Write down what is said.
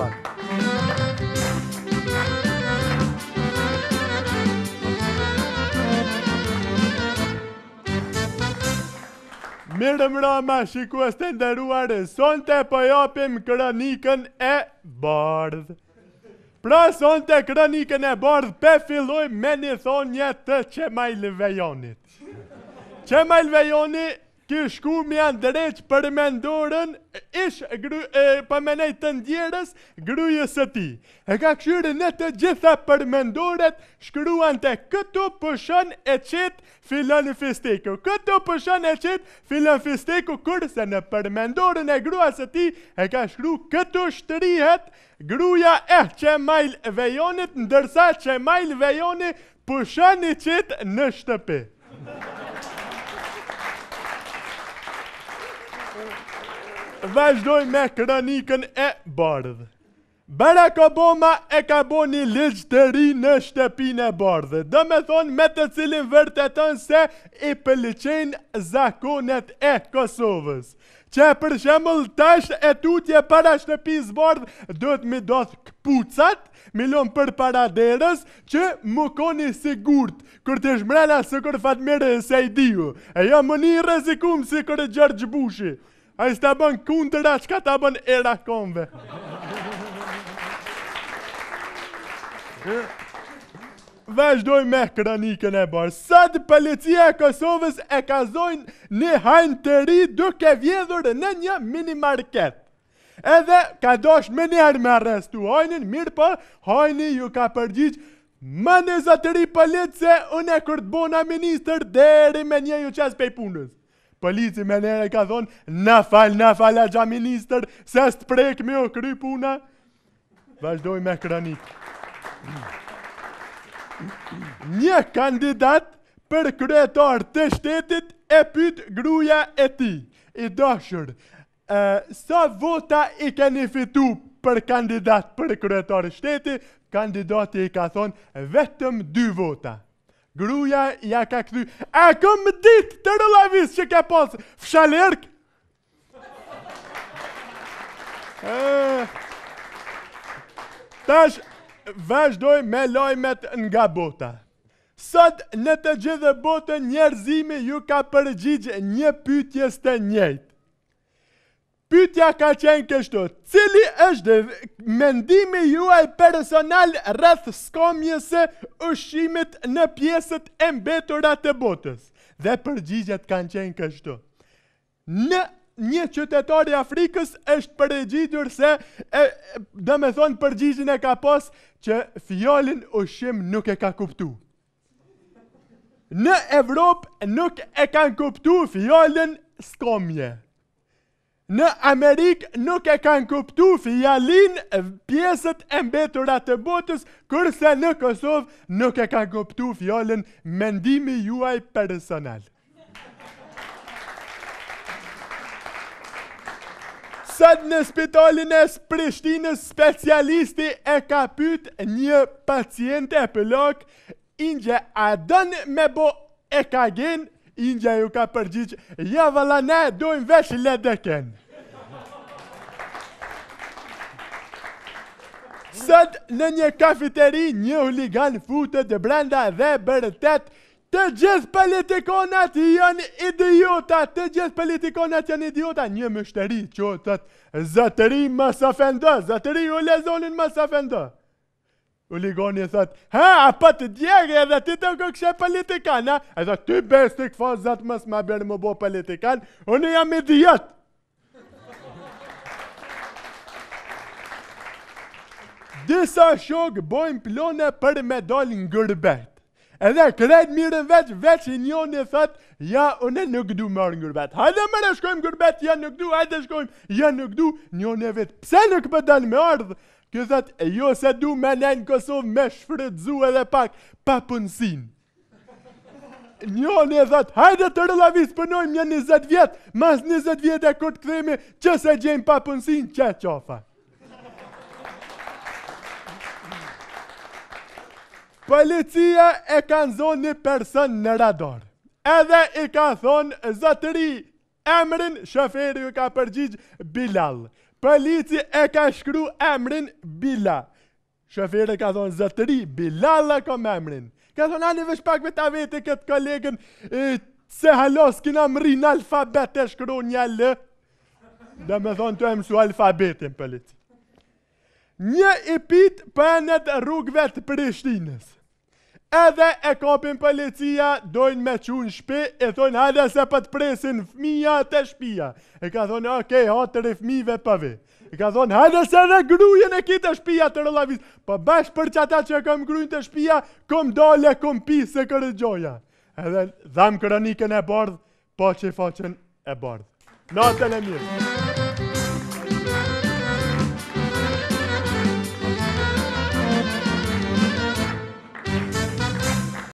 Bye. Mirë më rama, shiku e stë ndëruar, son të pëjopim po kronikën e bardhë. Pra son të kronikën e bardhë, pe filloj me një thonjë të qemaj lëvejonit. Qemaj lëvejoni ki shku me janë dreq për me ndorën, ish gru, e, për me nejtë të ndjerës, grujës e ti. E ka këshyri në të gjitha për me ndorët, shkruan të këtu pëshën e qitë filan i fistiku. Këtu pëshën e qitë filan i fistiku, kurse në për me ndorën e gruas e ti, e ka shkru këtu shtërihet, gruja e eh, që majlë vejonit, ndërsa që e majlë vejonit pëshën i qitë në shtëpi. Vazhdoj me kronikën e bardhë. Barack Obama e ka bo një ligjë të ri në shtepin e bardhë, Dë me thonë me të cilin vërtetën se i pëllqenë zakonet e Kosovës. Që për shemëll tash e tutje para shtepis bardhe dhëtë mi dothë këpucat, milon për para derës, që më koni sigurt, kër të shmrela së kër fatmire e se i diu. E jo më një rezikum si kër e gjërgjë bushi. A i s'ta bën kundëra që ka ta bën era konve. Vazhdoj me kronikën e bërë. të policia e Kosovës e kazojnë një hajnë të ri duke vjedhur në një minimarket. Edhe ka dosh me njerë me arrestu hajnin, mirë po, hajni ju ka përgjith më në zatëri policë se unë e të bona minister deri me një ju qesë pej punës. Polici me njerë ka thonë, na falë, na falë a gja minister, se së të prekë me u kry puna. Vazhdoj me kronikë. Një kandidat për kryetar të shtetit e pyt gruja e ti. I doshër, sa vota i keni fitu për kandidat për kryetar të shtetit, kandidati i ka thonë vetëm dy vota. Gruja ja ka këthy, e këm dit të rëllavis që ka posë fshalerk Tash, vazhdoj me lojmet nga bota. Sot në të gjithë botën njerëzimi ju ka përgjigjë një pytjes të njëjtë. Pytja ka qenë kështu, cili është mendimi juaj personal rrëth skomjese ushimit në pjesët e mbeturat të botës? Dhe përgjigjet kanë qenë kështu. Në një qytetar i Afrikës është përgjigjur se e, dhe me thonë përgjigjin e ka pas që fjallin ushim nuk e ka kuptu. Në Evropë nuk e kanë kuptu fjallin skomje. Në Amerikë nuk e kanë kuptu fjallin pjesët e mbeturat të botës, kërse në Kosovë nuk e kanë kuptu fjallin mendimi juaj personalë. sëtë në spitalin e Prishtinës, specialisti e ka pyt një pacient e pëllok, ingje a dënë me bo e ka genë, ingje ju ka përgjyqë, ja vëlla ne dojnë vesh ledeken. Sëtë në një kafiteri, një huligan futët dë brenda dhe bërë tëtë, Të gjithë politikonat janë idiota, të gjithë politikonat janë idiota, një mështëri që të të zëtëri më së fëndë, zëtëri u lezonin më së fëndë. U ligoni e thëtë, ha, a pa të djerë edhe ti të nukë kështë politikan, ha? E dhe ty besë të këfa zëtë më së më bërë më bërë politikan, unë jam idiot. Disa shokë bojmë plone për me dollë në gërbet edhe krejt mirën veç, veç i njën e thët, ja, une nuk du marë në gërbet, hajde më në shkojmë gërbet, ja nuk du, hajde shkojmë, ja nuk du, njën e vetë, pse nuk pëtan me ardhë, kjo thët, e jo se du me nejnë Kosovë, me shfrëdzu edhe pak, pa punësin, njën e thët, hajde të rëllavis pënojmë një 20 vjetë, mas 20 vjetë e këtë këthemi, që se gjenë pa punësin, që Policia e ka zonë një person në radar. Edhe i ka thonë zëtëri, emrin shëferi ju ka përgjigjë Bilal. Polici e ka shkru emrin Bila. Shëferi ka thonë zëtëri, Bilal e kom emrin. Ka thonë anë i vësh pak me ta këtë kolegën, se halos kina më rinë alfabet e shkru një lë. Dhe me thonë të emsu alfabetin, polici. Një i pit për e rrugëve të Prishtinës edhe e kapin policia, dojnë me qunë shpi, e thonë hada se pëtë po presin fmija të shpia. E ka thonë, oke, okay, hatër e pëve. Po e ka thonë, hajde se dhe grujën e kitë shpia të rëllavis. Po bashkë për qata që e kam grujën të shpia, kom dole, kom pisë e kërë gjoja. Edhe dham kronikën e bardhë, po që i faqen e bardhë. Natën e mirë.